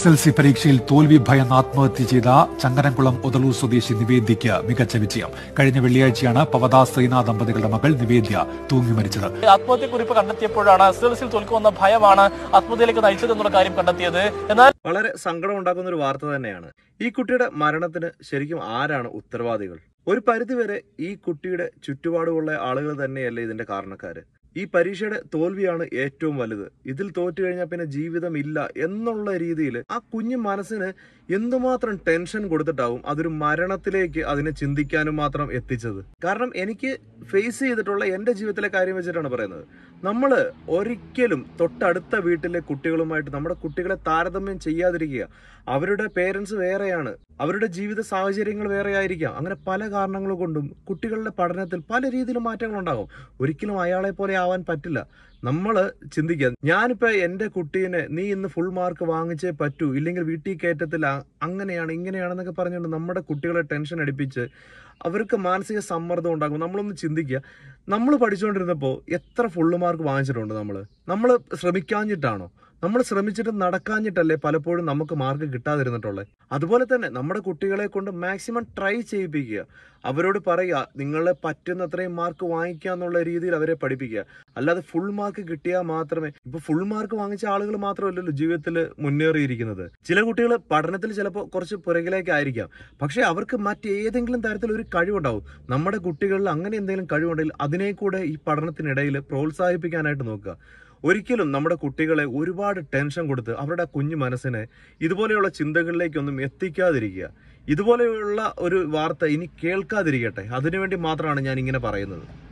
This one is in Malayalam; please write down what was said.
എസ് എൽ സി പരീക്ഷയിൽ തോൽവി ഭയം ആത്മഹത്യ ചെയ്ത ചങ്ങരംകുളം ഒതളൂർ സ്വദേശി നിവേദ്യയ്ക്ക് മികച്ച വിജയം കഴിഞ്ഞ വെള്ളിയാഴ്ചയാണ് പവദാ ശ്രീനാഥ് ദമ്പതികളുടെ മകൾ നിവേദ്യ തൂങ്ങി മരിച്ചത് ആത്മഹത്യക്കുറിപ്പ് കണ്ടെത്തിയപ്പോഴാണ് എസ് എൽ സിയിൽ തോൽക്കുമെന്ന ഭയമാണ് ആത്മഹത്യയിലേക്ക് നയിച്ചതെന്നുള്ള കാര്യം കണ്ടെത്തിയത് എന്നാൽ വളരെ സങ്കടം ഉണ്ടാക്കുന്ന ഒരു വാർത്ത തന്നെയാണ് ഈ കുട്ടിയുടെ മരണത്തിന് ശരിക്കും ആരാണ് ഉത്തരവാദികൾ ഒരു പരിധിവരെ ഈ കുട്ടിയുടെ ചുറ്റുപാടുമുള്ള ആളുകൾ തന്നെയല്ലേ ഇതിന്റെ കാരണക്കാര് ഈ പരീക്ഷയുടെ തോൽവിയാണ് ഏറ്റവും വലുത് ഇതിൽ തോറ്റു കഴിഞ്ഞാൽ പിന്നെ ജീവിതം ഇല്ല എന്നുള്ള രീതിയിൽ ആ കുഞ്ഞു മനസ്സിന് എന്തുമാത്രം ടെൻഷൻ കൊടുത്തിട്ടാവും അതൊരു മരണത്തിലേക്ക് അതിനെ ചിന്തിക്കാനും മാത്രം എത്തിച്ചത് കാരണം എനിക്ക് ഫേസ് ചെയ്തിട്ടുള്ള എൻ്റെ ജീവിതത്തിലെ കാര്യം വെച്ചിട്ടാണ് പറയുന്നത് നമ്മൾ ഒരിക്കലും തൊട്ടടുത്ത വീട്ടിലെ കുട്ടികളുമായിട്ട് നമ്മുടെ കുട്ടികളെ താരതമ്യം ചെയ്യാതിരിക്കുക അവരുടെ പേരൻസ് വേറെയാണ് അവരുടെ ജീവിത സാഹചര്യങ്ങൾ വേറെ ആയിരിക്കാം അങ്ങനെ പല കാരണങ്ങൾ കൊണ്ടും കുട്ടികളുടെ പഠനത്തിൽ പല രീതിയിലും മാറ്റങ്ങളുണ്ടാകും ഒരിക്കലും അയാളെ പോലെ ആവാൻ പറ്റില്ല നമ്മൾ ചിന്തിക്കുക ഞാനിപ്പോൾ എൻ്റെ കുട്ടീനെ നീ ഇന്ന് ഫുൾ മാർക്ക് വാങ്ങിച്ചേ പറ്റൂ ഇല്ലെങ്കിൽ വീട്ടിൽ കയറ്റത്തില്ല അങ്ങനെയാണ് ഇങ്ങനെയാണെന്നൊക്കെ പറഞ്ഞുകൊണ്ട് നമ്മുടെ കുട്ടികളെ ടെൻഷൻ അടിപ്പിച്ച് അവർക്ക് മാനസിക സമ്മർദ്ദം ഉണ്ടാകും നമ്മളൊന്ന് ചിന്തിക്കുക നമ്മൾ പഠിച്ചുകൊണ്ടിരുന്നപ്പോൾ എത്ര ഫുൾ മാർക്ക് വാങ്ങിച്ചിട്ടുണ്ട് നമ്മൾ നമ്മൾ ശ്രമിക്കാഞ്ഞിട്ടാണോ നമ്മൾ ശ്രമിച്ചിട്ട് നടക്കാഞ്ഞിട്ടല്ലേ പലപ്പോഴും നമുക്ക് മാർക്ക് കിട്ടാതിരുന്നിട്ടുള്ളത് അതുപോലെ തന്നെ നമ്മുടെ കുട്ടികളെ കൊണ്ട് മാക്സിമം ട്രൈ ചെയ്യിപ്പിക്കുക അവരോട് പറയുക നിങ്ങളെ പറ്റുന്നത്രയും മാർക്ക് വാങ്ങിക്കുക എന്നുള്ള രീതിയിൽ അവരെ പഠിപ്പിക്കുക അല്ലാതെ ഫുൾ മാർക്ക് കിട്ടിയാൽ മാത്രമേ ഇപ്പൊ ഫുൾ മാർക്ക് വാങ്ങിച്ച ആളുകൾ മാത്രമല്ലല്ലോ ജീവിതത്തിൽ മുന്നേറിയിരിക്കുന്നത് ചില കുട്ടികൾ പഠനത്തിൽ ചിലപ്പോൾ കുറച്ച് പുറകിലേക്കായിരിക്കാം പക്ഷെ അവർക്ക് മറ്റേതെങ്കിലും തരത്തിൽ ഒരു കഴിവുണ്ടാവും നമ്മുടെ കുട്ടികളിൽ അങ്ങനെ എന്തെങ്കിലും കഴിവുണ്ടെങ്കിൽ അതിനെ കൂടെ ഈ പഠനത്തിനിടയിൽ പ്രോത്സാഹിപ്പിക്കാനായിട്ട് നോക്കുക ഒരിക്കലും നമ്മുടെ കുട്ടികളെ ഒരുപാട് ടെൻഷൻ കൊടുത്ത് അവരുടെ കുഞ്ഞു മനസ്സിനെ ഇതുപോലെയുള്ള ചിന്തകളിലേക്കൊന്നും എത്തിക്കാതിരിക്കുക ഇതുപോലെയുള്ള ഒരു വാർത്ത ഇനി കേൾക്കാതിരിക്കട്ടെ അതിനുവേണ്ടി മാത്രമാണ് ഞാൻ ഇങ്ങനെ പറയുന്നത്